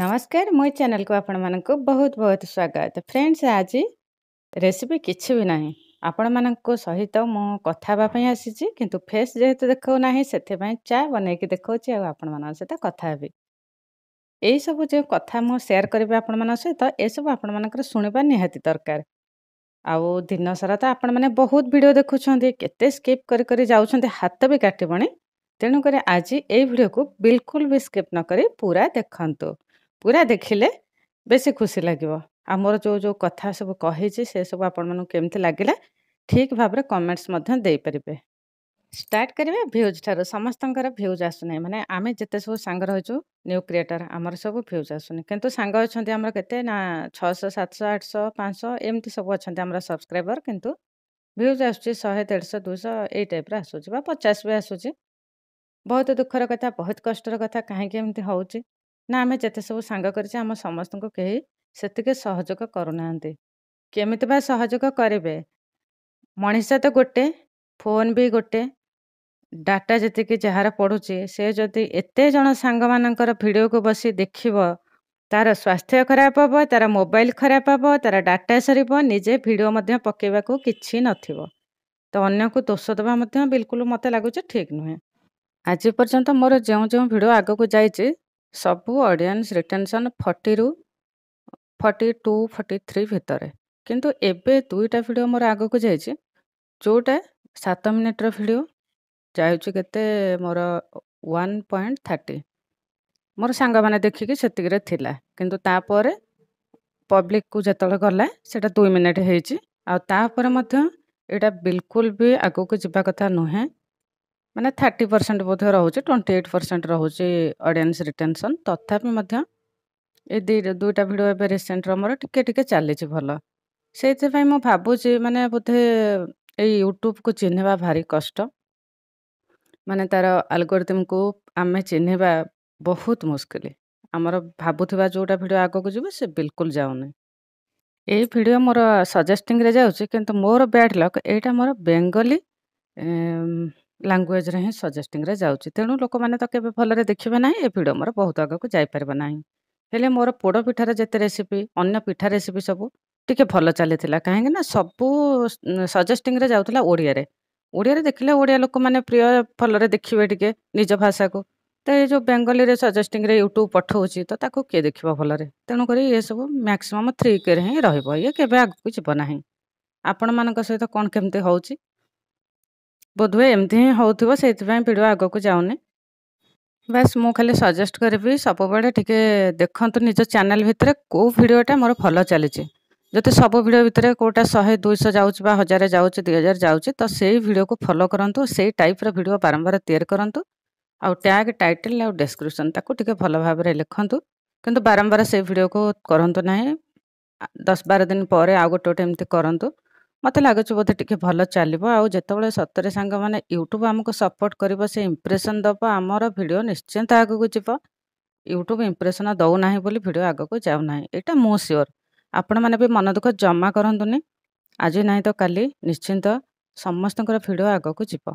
ନମସ୍କାର ମୋ ଚ୍ୟାନେଲକୁ ଆପଣମାନଙ୍କୁ ବହୁତ ବହୁତ ସ୍ୱାଗତ ଫ୍ରେଣ୍ଡସ୍ ଆଜି ରେସିପି କିଛି ବି ନାହିଁ ଆପଣମାନଙ୍କ ସହିତ ମୁଁ କଥା ହେବା ପାଇଁ ଆସିଛି କିନ୍ତୁ ଫେସ୍ ଯେହେତୁ ଦେଖାଉନାହିଁ ସେଥିପାଇଁ ଚା' ବନେଇକି ଦେଖାଉଛି ଆଉ ଆପଣମାନଙ୍କ ସହିତ କଥା ହେବି ଏହିସବୁ ଯେଉଁ କଥା ମୁଁ ସେୟାର କରିବି ଆପଣମାନଙ୍କ ସହିତ ଏସବୁ ଆପଣମାନଙ୍କର ଶୁଣିବା ନିହାତି ଦରକାର ଆଉ ଦିନସାରା ତ ଆପଣମାନେ ବହୁତ ଭିଡ଼ିଓ ଦେଖୁଛନ୍ତି କେତେ ସ୍କିପ୍ କରି କରି ଯାଉଛନ୍ତି ହାତ ବି କାଟିବଣି ତେଣୁକରି ଆଜି ଏଇ ଭିଡ଼ିଓକୁ ବିଲକୁଲ ବି ସ୍କିପ୍ ନକରି ପୁରା ଦେଖନ୍ତୁ ପୁରା ଦେଖିଲେ ବେଶୀ ଖୁସି ଲାଗିବ ଆମର ଯେଉଁ ଯେଉଁ କଥା ସବୁ କହିଛି ସେସବୁ ଆପଣମାନଙ୍କୁ କେମିତି ଲାଗିଲା ଠିକ୍ ଭାବରେ କମେଣ୍ଟସ୍ ମଧ୍ୟ ଦେଇପାରିବେ ଷ୍ଟାର୍ଟ କରିବା ଭ୍ୟୁଜ୍ ଠାରୁ ସମସ୍ତଙ୍କର ଭ୍ୟୁଜ୍ ଆସୁନି ମାନେ ଆମେ ଯେତେ ସବୁ ସାଙ୍ଗ ରହିଛୁ ନ୍ୟୁ କ୍ରିଏଟର୍ ଆମର ସବୁ ଭ୍ୟୁଜ୍ ଆସୁନି କିନ୍ତୁ ସାଙ୍ଗ ଅଛନ୍ତି ଆମର କେତେ ନା ଛଅଶହ ସାତଶହ ଆଠଶହ ପାଞ୍ଚଶହ ଏମିତି ସବୁ ଅଛନ୍ତି ଆମର ସବସ୍କ୍ରାଇବର୍ କିନ୍ତୁ ଭ୍ୟୁଜ୍ ଆସୁଛି ଶହେ ଦେଢ଼ଶହ ଦୁଇଶହ ଏଇ ଟାଇପ୍ର ଆସୁଛି ବା ପଚାଶ ବି ଆସୁଛି ବହୁତ ଦୁଃଖର କଥା ବହୁତ କଷ୍ଟର କଥା କାହିଁକି ଏମିତି ହେଉଛି ନା ଆମେ ଯେତେ ସବୁ ସାଙ୍ଗ କରିଛେ ଆମ ସମସ୍ତଙ୍କୁ କେହି ସେତିକି ସହଯୋଗ କରୁନାହାନ୍ତି କେମିତି ବା ସହଯୋଗ କରିବେ ମଣିଷ ତ ଗୋଟେ ଫୋନ୍ ବି ଗୋଟେ ଡାଟା ଯେତିକି ଯାହାର ପଡ଼ୁଛି ସେ ଯଦି ଏତେ ଜଣ ସାଙ୍ଗମାନଙ୍କର ଭିଡ଼ିଓକୁ ବସି ଦେଖିବ ତାର ସ୍ୱାସ୍ଥ୍ୟ ଖରାପ ହେବ ତାର ମୋବାଇଲ ଖରାପ ହେବ ତାର ଡାଟା ସରିବ ନିଜେ ଭିଡ଼ିଓ ମଧ୍ୟ ପକେଇବାକୁ କିଛି ନଥିବ ତ ଅନ୍ୟକୁ ଦୋଷ ଦେବା ମଧ୍ୟ ବିଲକୁଲ ମୋତେ ଲାଗୁଛି ଠିକ୍ ନୁହେଁ ଆଜି ପର୍ଯ୍ୟନ୍ତ ମୋର ଯେଉଁ ଯେଉଁ ଭିଡ଼ିଓ ଆଗକୁ ଯାଇଛି ସବୁ ଅଡ଼ିଏନ୍ସ ରିଟେନସନ୍ ଫର୍ଟିରୁ ଫର୍ଟି ଟୁ ଫର୍ଟି ଥ୍ରୀ ଭିତରେ କିନ୍ତୁ ଏବେ ଦୁଇଟା ଭିଡ଼ିଓ ମୋର ଆଗକୁ ଯାଇଛି ଯେଉଁଟା ସାତ ମିନିଟ୍ର ଭିଡ଼ିଓ ଯାଉଛି କେତେ ମୋର ୱାନ୍ ପଏଣ୍ଟ ଥାର୍ଟି ମୋର ସାଙ୍ଗମାନେ ଦେଖିକି ସେତିକିରେ ଥିଲା କିନ୍ତୁ ତାପରେ ପବ୍ଲିକକୁ ଯେତେବେଳେ ଗଲା ସେଇଟା ଦୁଇ ମିନିଟ୍ ହେଇଛି ଆଉ ତାପରେ ମଧ୍ୟ ଏଇଟା ବିଲକୁଲ ବି ଆଗକୁ ଯିବା କଥା ନୁହେଁ ମାନେ ଥାର୍ଟି ପରସେଣ୍ଟ ବୋଧେ ରହୁଛି ଟ୍ୱେଣ୍ଟି ଏଇଟ୍ ପରସେଣ୍ଟ ରହୁଛି ଅଡ଼ିଏନ୍ସ ରିଟେନସନ୍ ତଥାପି ମଧ୍ୟ ଏ ଦୁଇଟା ଦୁଇଟା ଭିଡ଼ିଓ ଏବେ ରିସେଣ୍ଟର ମୋର ଟିକେ ଟିକେ ଚାଲିଛି ଭଲ ସେଇଥିପାଇଁ ମୁଁ ଭାବୁଛି ମାନେ ବୋଧେ ଏଇ ୟୁଟ୍ୟୁବକୁ ଚିହ୍ନିବା ଭାରି କଷ୍ଟ ମାନେ ତା'ର ଆଲଗୋରିଦିମକୁ ଆମେ ଚିହ୍ନିବା ବହୁତ ମୁସ୍କିଲ ଆମର ଭାବୁଥିବା ଯେଉଁଟା ଭିଡ଼ିଓ ଆଗକୁ ଯିବ ସେ ବିଲକୁଲ ଯାଉନି ଏଇ ଭିଡ଼ିଓ ମୋର ସଜେଷ୍ଟିଂରେ ଯାଉଛି କିନ୍ତୁ ମୋର ବ୍ୟାଡ଼ ଲକ୍ ଏଇଟା ମୋର ବେଙ୍ଗଲୀ ଲାଙ୍ଗୁଏଜରେ ହିଁ ସଜେଷ୍ଟିଂରେ ଯାଉଛି ତେଣୁ ଲୋକମାନେ ତ କେବେ ଭଲରେ ଦେଖିବେ ନାହିଁ ଏ ଭିଡ଼ିଓ ମୋର ବହୁତ ଆଗକୁ ଯାଇପାରିବ ନାହିଁ ହେଲେ ମୋର ପୋଡ଼ ପିଠାର ଯେତେ ରେସିପି ଅନ୍ୟ ପିଠା ରେସିପି ସବୁ ଟିକେ ଭଲ ଚାଲିଥିଲା କାହିଁକି ନା ସବୁ ସଜେଷ୍ଟିଂରେ ଯାଉଥିଲା ଓଡ଼ିଆରେ ଓଡ଼ିଆରେ ଦେଖିଲେ ଓଡ଼ିଆ ଲୋକମାନେ ପ୍ରିୟ ଭଲରେ ଦେଖିବେ ଟିକେ ନିଜ ଭାଷାକୁ ତ ଏ ଯେଉଁ ବେଙ୍ଗଲୀରେ ସଜେଷ୍ଟିଂରେ ୟୁଟ୍ୟୁବ୍ ପଠଉଛି ତ ତାକୁ କିଏ ଦେଖିବ ଭଲରେ ତେଣୁକରି ଏସବୁ ମ୍ୟାକ୍ସିମମ୍ ଥ୍ରୀ କେରେ ହିଁ ରହିବ ଇଏ କେବେ ଆଗକୁ ଯିବ ନାହିଁ ଆପଣମାନଙ୍କ ସହିତ କ'ଣ କେମିତି ହେଉଛି ବୋଧହୁଏ ଏମିତି ହିଁ ହେଉଥିବ ସେଇଥିପାଇଁ ଭିଡ଼ିଓ ଆଗକୁ ଯାଉନି ବାସ୍ ମୁଁ ଖାଲି ସଜେଷ୍ଟ କରିବି ସବୁବେଳେ ଟିକେ ଦେଖନ୍ତୁ ନିଜ ଚ୍ୟାନେଲ୍ ଭିତରେ କେଉଁ ଭିଡ଼ିଓଟା ମୋର ଭଲ ଚାଲିଛି ଯଦି ସବୁ ଭିଡ଼ିଓ ଭିତରେ କେଉଁଟା ଶହେ ଦୁଇଶହ ଯାଉଛି ବା ହଜାରେ ଯାଉଛି ଦୁଇ ହଜାର ଯାଉଛି ତ ସେଇ ଭିଡ଼ିଓକୁ ଫଲୋ କରନ୍ତୁ ସେଇ ଟାଇପ୍ର ଭିଡ଼ିଓ ବାରମ୍ବାର ତିଆରି କରନ୍ତୁ ଆଉ ଟ୍ୟାଗ୍ ଟାଇଟେଲ୍ ଆଉ ଡେସ୍କ୍ରିପସନ୍ ତାକୁ ଟିକେ ଭଲ ଭାବରେ ଲେଖନ୍ତୁ କିନ୍ତୁ ବାରମ୍ବାର ସେଇ ଭିଡ଼ିଓକୁ କରନ୍ତୁ ନାହିଁ ଦଶ ବାର ଦିନ ପରେ ଆଉ ଗୋଟେ ଗୋଟେ ଏମିତି କରନ୍ତୁ ମୋତେ ଲାଗୁଛି ବୋଧେ ଟିକେ ଭଲ ଚାଲିବ ଆଉ ଯେତେବେଳେ ସତରେ ସାଙ୍ଗମାନେ ୟୁଟ୍ୟୁବ୍ ଆମକୁ ସପୋର୍ଟ କରିବ ସେ ଇମ୍ପ୍ରେସନ୍ ଦେବ ଆମର ଭିଡ଼ିଓ ନିଶ୍ଚିନ୍ତ ଆଗକୁ ଯିବ ୟୁଟ୍ୟୁବ୍ ଇମ୍ପ୍ରେସନ୍ ଦେଉନାହିଁ ବୋଲି ଭିଡ଼ିଓ ଆଗକୁ ଯାଉନାହିଁ ଏଇଟା ମୁଁ ସିଓର ଆପଣମାନେ ବି ମନ ଦୁଃଖ ଜମା କରନ୍ତୁନି ଆଜି ନାହିଁ ତ କାଲି ନିଶ୍ଚିନ୍ତ ସମସ୍ତଙ୍କର ଭିଡ଼ିଓ ଆଗକୁ ଯିବ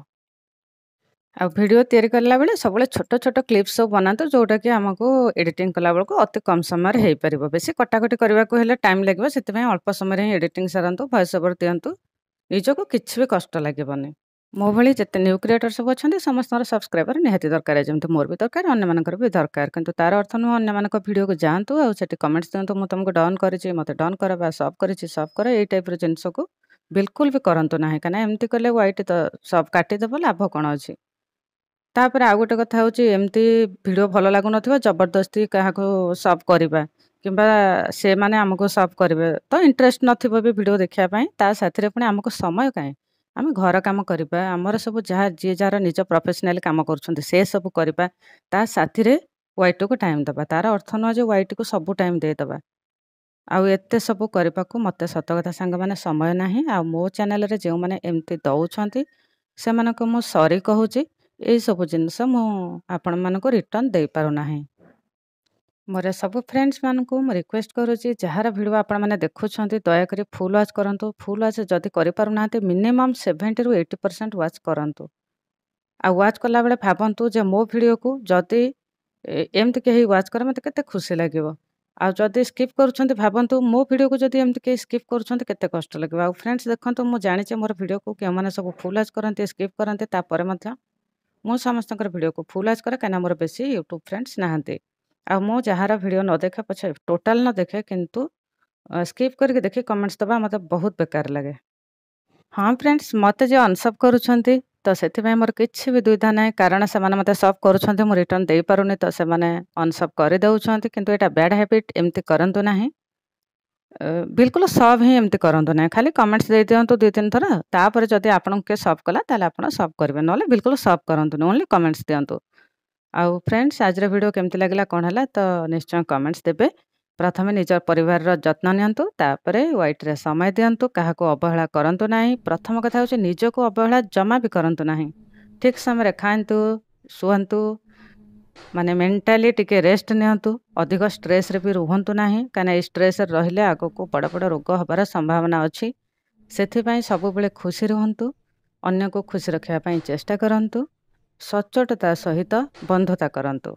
ଆଉ ଭିଡ଼ିଓ ତିଆରି କଲାବେଳେ ସବୁବେଳେ ଛୋଟ ଛୋଟ କ୍ଲିପ୍ସ ସବୁ ବନାନ୍ତୁ ଯେଉଁଟାକି ଆମକୁ ଏଡ଼ିଟିଂ କଲାବେଳକୁ ଅତି କମ୍ ସମୟରେ ହେଇପାରିବ ବେଶୀ କଟାକଟି କରିବାକୁ ହେଲେ ଟାଇମ୍ ଲାଗିବ ସେଥିପାଇଁ ଅଳ୍ପ ସମୟରେ ହିଁ ଏଡ଼ିଟିଂ ସାରନ୍ତୁ ଭଏସ୍ ଓଭର୍ ଦିଅନ୍ତୁ ନିଜକୁ କିଛି ବି କଷ୍ଟ ଲାଗିବନି ମୋ ଭଳି ଯେତେ ନ୍ୟୁ କ୍ରିଏଟର୍ ସବୁ ଅଛନ୍ତି ସମସ୍ତଙ୍କର ସବସ୍କ୍ରାଇବର୍ ନିହାତି ଦରକାର ଯେମିତି ମୋର ବି ଦରକାର ଅନ୍ୟମାନଙ୍କର ବି ଦରକାର କିନ୍ତୁ ତା'ର ଅର୍ଥ ନୁହଁ ଅନ୍ୟମାନଙ୍କ ଭିଡ଼ିଓକୁ ଯାଆନ୍ତୁ ଆଉ ସେଠି କମେଣ୍ଟସ୍ ଦିଅନ୍ତୁ ମୁଁ ତୁମକୁ ଡନ୍ କରିଛି ମୋତେ ଡନ୍ କର ବା ସବ୍ କରିଛି ସବ୍ କର ଏଇ ଟାଇପ୍ର ଜିନିଷକୁ ବିଲକୁଲ ବି କରନ୍ତୁ ନାହିଁ କାହିଁକିନା ଏମିତି କଲେ ହ୍ୱାଇଟ୍ ସବ୍ କାଟିଦେବ ଲାଭ କ'ଣ ଅଛି ତା'ପରେ ଆଉ ଗୋଟେ କଥା ହେଉଛି ଏମିତି ଭିଡ଼ିଓ ଭଲ ଲାଗୁନଥିବ ଜବରଦସ୍ତି କାହାକୁ ସବ୍ କରିବା କିମ୍ବା ସେମାନେ ଆମକୁ ସବ୍ କରିବେ ତ ଇଣ୍ଟରେଷ୍ଟ ନଥିବ ବି ଭିଡ଼ିଓ ଦେଖିବା ପାଇଁ ତା ସାଥିରେ ପୁଣି ଆମକୁ ସମୟ କାହିଁ ଆମେ ଘର କାମ କରିବା ଆମର ସବୁ ଯାହା ଯିଏ ଯାହାର ନିଜ ପ୍ରଫେସନାଲି କାମ କରୁଛନ୍ତି ସେ ସବୁ କରିବା ତା ସାଥିରେ ୱାଇଟିକୁ ଟାଇମ୍ ଦେବା ତାର ଅର୍ଥ ନୁହଁ ଯେ ୱାଇଟିକୁ ସବୁ ଟାଇମ୍ ଦେଇଦେବା ଆଉ ଏତେ ସବୁ କରିବାକୁ ମୋତେ ସତ କଥା ସାଙ୍ଗମାନେ ସମୟ ନାହିଁ ଆଉ ମୋ ଚ୍ୟାନେଲରେ ଯେଉଁମାନେ ଏମିତି ଦେଉଛନ୍ତି ସେମାନଙ୍କୁ ମୁଁ ସରି କହୁଛି ଏଇସବୁ ଜିନିଷ ମୁଁ ଆପଣମାନଙ୍କୁ ରିଟର୍ଣ୍ଣ ଦେଇପାରୁନାହିଁ ମୋର ସବୁ ଫ୍ରେଣ୍ଡସ୍ମାନଙ୍କୁ ମୁଁ ରିକ୍ୱେଷ୍ଟ କରୁଛି ଯାହାର ଭିଡ଼ିଓ ଆପଣମାନେ ଦେଖୁଛନ୍ତି ଦୟାକରି ଫୁଲ୍ ୱାଚ୍ କରନ୍ତୁ ଫୁଲ୍ ୱାଚ୍ ଯଦି କରିପାରୁନାହାନ୍ତି ମିନିମମ୍ ସେଭେଣ୍ଟିରୁ ଏଇଟି ପରସେଣ୍ଟ ୱାଚ୍ କରନ୍ତୁ ଆଉ ୱାଚ୍ କଲାବେଳେ ଭାବନ୍ତୁ ଯେ ମୋ ଭିଡ଼ିଓକୁ ଯଦି ଏମିତି କେହି ୱାଚ୍ କରେ ମୋତେ କେତେ ଖୁସି ଲାଗିବ ଆଉ ଯଦି ସ୍କିପ୍ କରୁଛନ୍ତି ଭାବନ୍ତୁ ମୋ ଭିଡ଼ିଓକୁ ଯଦି ଏମିତି କେହି ସ୍କିପ୍ କରୁଛନ୍ତି କେତେ କଷ୍ଟ ଲାଗିବ ଆଉ ଫ୍ରେଣ୍ଡସ୍ ଦେଖନ୍ତୁ ମୁଁ ଜାଣିଛି ମୋର ଭିଡ଼ିଓକୁ କେଉଁମାନେ ସବୁ ଫୁଲ୍ ୱାଚ୍ କରନ୍ତି ସ୍କିପ୍ କରନ୍ତି ତାପରେ ମଧ୍ୟ समस्त भिड को फुल आज कैसे मोर बे यूट्यूब फ्रेंड्स नहांती आ मु जहाँ भिडियो न देखे पछ टोटाल न देखे किंतु स्कीप करके देखे कमेंट्स दबा मत बहुत बेकार लगे हाँ फ्रेंड्स मत जो अनसप कर तो से मोर कि भी दुविधा ना कारण से मतलब सब करुँच रिटर्न दे पार नहीं तो से करदे कि बैड हैबिट एमती करूँ ना ବିଲକୁଲ ସର୍ଭ ହିଁ ଏମିତି କରନ୍ତୁ ନାହିଁ ଖାଲି କମେଣ୍ଟସ୍ ଦେଇଦିଅନ୍ତୁ ଦୁଇ ତିନି ଥର ତାପରେ ଯଦି ଆପଣଙ୍କୁ କିଏ ସର୍ଭ କଲା ତାହେଲେ ଆପଣ ସର୍ଭ କରିବେ ନହେଲେ ବିଲକୁଲ ସର୍ଭ କରନ୍ତୁନି ଓନ୍ଲି କମେଣ୍ଟସ୍ ଦିଅନ୍ତୁ ଆଉ ଫ୍ରେଣ୍ଡସ୍ ଆଜିର ଭିଡ଼ିଓ କେମିତି ଲାଗିଲା କ'ଣ ହେଲା ତ ନିଶ୍ଚୟ କମେଣ୍ଟସ୍ ଦେବେ ପ୍ରଥମେ ନିଜ ପରିବାରର ଯତ୍ନ ନିଅନ୍ତୁ ତାପରେ ୱାଇଟ୍ରେ ସମୟ ଦିଅନ୍ତୁ କାହାକୁ ଅବହେଳା କରନ୍ତୁ ନାହିଁ ପ୍ରଥମ କଥା ହେଉଛି ନିଜକୁ ଅବହେଳା ଜମା ବି କରନ୍ତୁ ନାହିଁ ଠିକ୍ ସମୟରେ ଖାଆନ୍ତୁ ଶୁଅନ୍ତୁ ମାନେ ମେଣ୍ଟାଲି ଟିକେ ରେଷ୍ଟ ନିଅନ୍ତୁ ଅଧିକ ଷ୍ଟ୍ରେସ୍ରେ ବି ରୁହନ୍ତୁ ନାହିଁ କାହିଁକିନା ଏଇ ଷ୍ଟ୍ରେସ୍ରେ ରହିଲେ ଆଗକୁ ବଡ଼ ବଡ଼ ରୋଗ ହେବାର ସମ୍ଭାବନା ଅଛି ସେଥିପାଇଁ ସବୁବେଳେ ଖୁସି ରୁହନ୍ତୁ ଅନ୍ୟକୁ ଖୁସି ରଖିବା ପାଇଁ ଚେଷ୍ଟା କରନ୍ତୁ ସଚ୍ଚୋଟତା ସହିତ ବନ୍ଧୁତା କରନ୍ତୁ